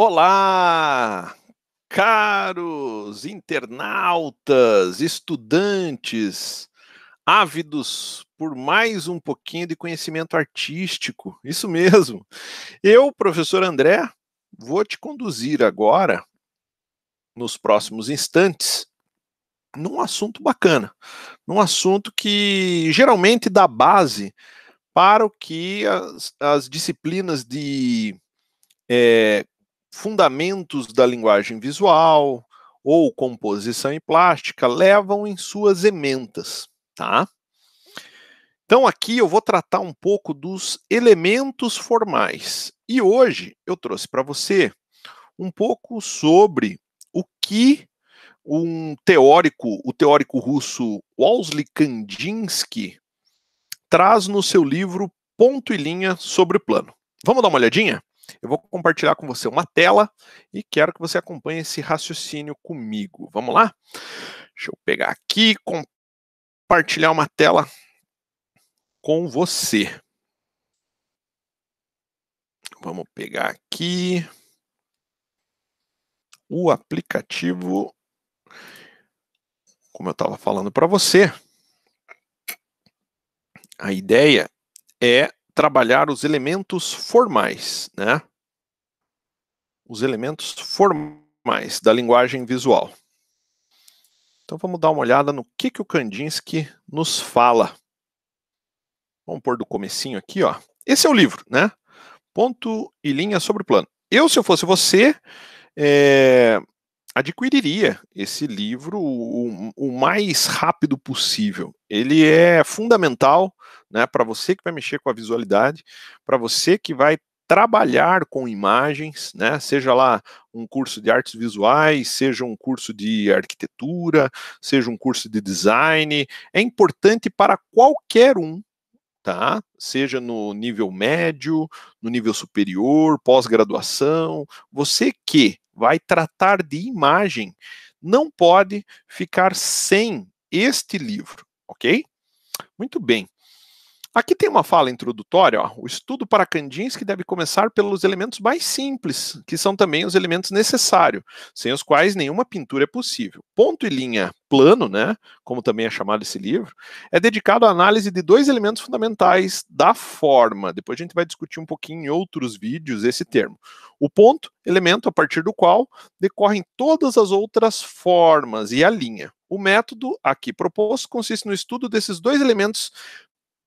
Olá, caros internautas, estudantes, ávidos por mais um pouquinho de conhecimento artístico. Isso mesmo. Eu, professor André, vou te conduzir agora, nos próximos instantes, num assunto bacana, num assunto que geralmente dá base para o que as, as disciplinas de é, fundamentos da linguagem visual ou composição e plástica levam em suas ementas, tá? Então aqui eu vou tratar um pouco dos elementos formais. E hoje eu trouxe para você um pouco sobre o que um teórico, o teórico russo Walsley Kandinsky, traz no seu livro Ponto e Linha sobre o Plano. Vamos dar uma olhadinha? Eu vou compartilhar com você uma tela e quero que você acompanhe esse raciocínio comigo. Vamos lá? Deixa eu pegar aqui, compartilhar uma tela com você. Vamos pegar aqui o aplicativo. Como eu estava falando para você, a ideia é trabalhar os elementos formais, né? Os elementos formais da linguagem visual. Então vamos dar uma olhada no que, que o Kandinsky nos fala. Vamos pôr do comecinho aqui, ó. Esse é o livro, né? Ponto e linha sobre o plano. Eu, se eu fosse você, é, adquiriria esse livro o, o mais rápido possível. Ele é fundamental né? Para você que vai mexer com a visualidade, para você que vai trabalhar com imagens, né? Seja lá um curso de artes visuais, seja um curso de arquitetura, seja um curso de design, é importante para qualquer um, tá? Seja no nível médio, no nível superior, pós-graduação, você que vai tratar de imagem não pode ficar sem este livro, ok? Muito bem. Aqui tem uma fala introdutória. Ó. O estudo para Kandinsky deve começar pelos elementos mais simples, que são também os elementos necessários, sem os quais nenhuma pintura é possível. Ponto e linha plano, né, como também é chamado esse livro, é dedicado à análise de dois elementos fundamentais da forma. Depois a gente vai discutir um pouquinho em outros vídeos esse termo. O ponto, elemento a partir do qual decorrem todas as outras formas e a linha. O método aqui proposto consiste no estudo desses dois elementos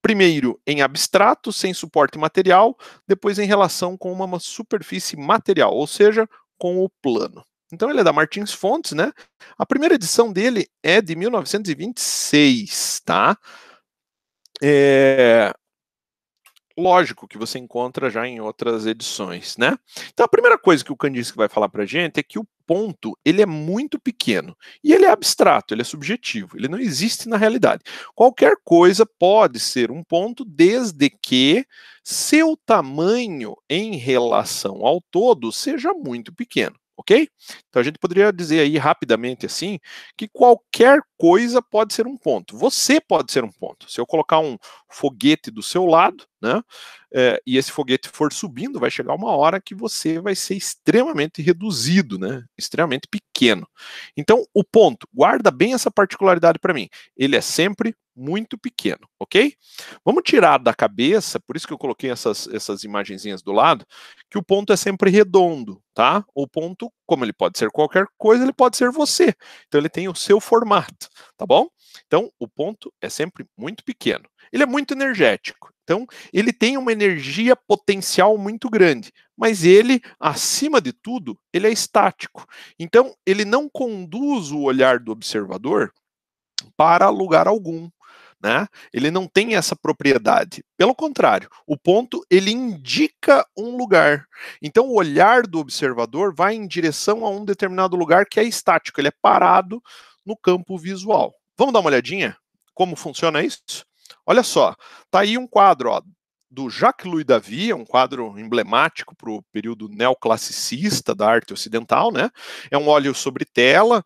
Primeiro em abstrato, sem suporte material, depois em relação com uma superfície material, ou seja, com o plano. Então ele é da Martins Fontes, né? A primeira edição dele é de 1926, tá? É... Lógico que você encontra já em outras edições, né? Então a primeira coisa que o Kandinsky vai falar para gente é que o ponto ele é muito pequeno e ele é abstrato, ele é subjetivo, ele não existe na realidade. Qualquer coisa pode ser um ponto desde que seu tamanho em relação ao todo seja muito pequeno, ok? Então a gente poderia dizer aí rapidamente assim que qualquer coisa pode ser um ponto. Você pode ser um ponto. Se eu colocar um foguete do seu lado, né? É, e esse foguete for subindo, vai chegar uma hora que você vai ser extremamente reduzido, né? Extremamente pequeno. Então, o ponto, guarda bem essa particularidade para mim. Ele é sempre muito pequeno, ok? Vamos tirar da cabeça, por isso que eu coloquei essas, essas imagenzinhas do lado, que o ponto é sempre redondo, tá? O ponto, como ele pode ser qualquer coisa, ele pode ser você. Então, ele tem o seu formato, tá bom? Então, o ponto é sempre muito pequeno. Ele é muito energético. Então, ele tem uma energia potencial muito grande, mas ele, acima de tudo, ele é estático. Então, ele não conduz o olhar do observador para lugar algum. Né? Ele não tem essa propriedade. Pelo contrário, o ponto ele indica um lugar. Então o olhar do observador vai em direção a um determinado lugar que é estático, ele é parado no campo visual. Vamos dar uma olhadinha como funciona isso? Olha só, tá aí um quadro ó, do Jacques-Louis David, é um quadro emblemático para o período neoclassicista da arte ocidental, né? É um óleo sobre tela,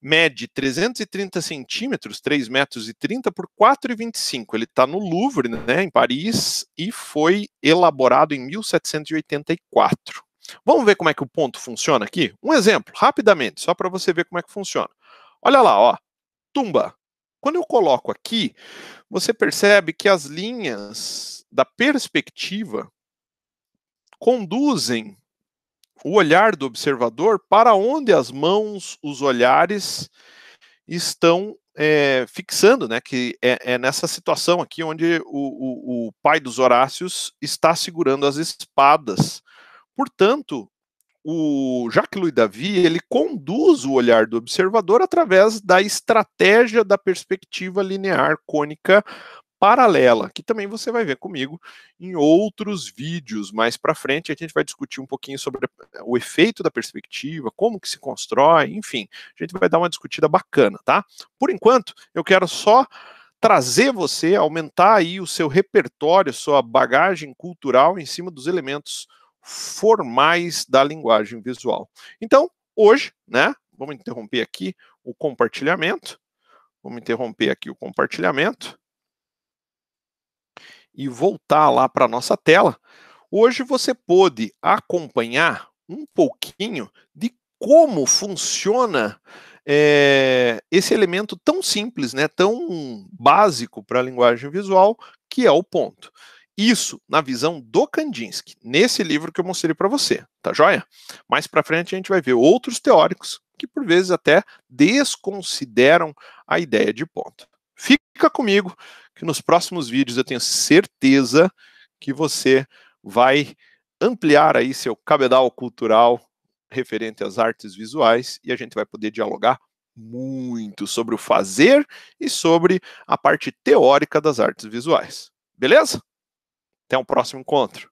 mede 330 centímetros, 3 metros e por 4,25. Ele está no Louvre, né, em Paris, e foi elaborado em 1784. Vamos ver como é que o ponto funciona aqui? Um exemplo, rapidamente, só para você ver como é que funciona. Olha lá, ó, tumba, quando eu coloco aqui, você percebe que as linhas da perspectiva conduzem o olhar do observador para onde as mãos, os olhares estão é, fixando, né? Que é, é, nessa situação aqui onde o, o, o pai dos Horácios está segurando as espadas. Portanto, o Jacques-Louis Davi ele conduz o olhar do observador através da estratégia da perspectiva linear cônica paralela, que também você vai ver comigo em outros vídeos mais para frente. A gente vai discutir um pouquinho sobre o efeito da perspectiva, como que se constrói, enfim, a gente vai dar uma discutida bacana, tá? Por enquanto, eu quero só trazer você, aumentar aí o seu repertório, sua bagagem cultural em cima dos elementos formais da linguagem visual. Então, hoje, né, vamos interromper aqui o compartilhamento. Vamos interromper aqui o compartilhamento e voltar lá para a nossa tela. Hoje você pôde acompanhar um pouquinho de como funciona é, esse elemento tão simples, né, tão básico para a linguagem visual, que é o ponto. Isso na visão do Kandinsky, nesse livro que eu mostrei para você, tá joia? Mais para frente a gente vai ver outros teóricos que por vezes até desconsideram a ideia de ponto. Fica comigo que nos próximos vídeos eu tenho certeza que você vai ampliar aí seu cabedal cultural referente às artes visuais e a gente vai poder dialogar muito sobre o fazer e sobre a parte teórica das artes visuais. Beleza? Até um próximo encontro.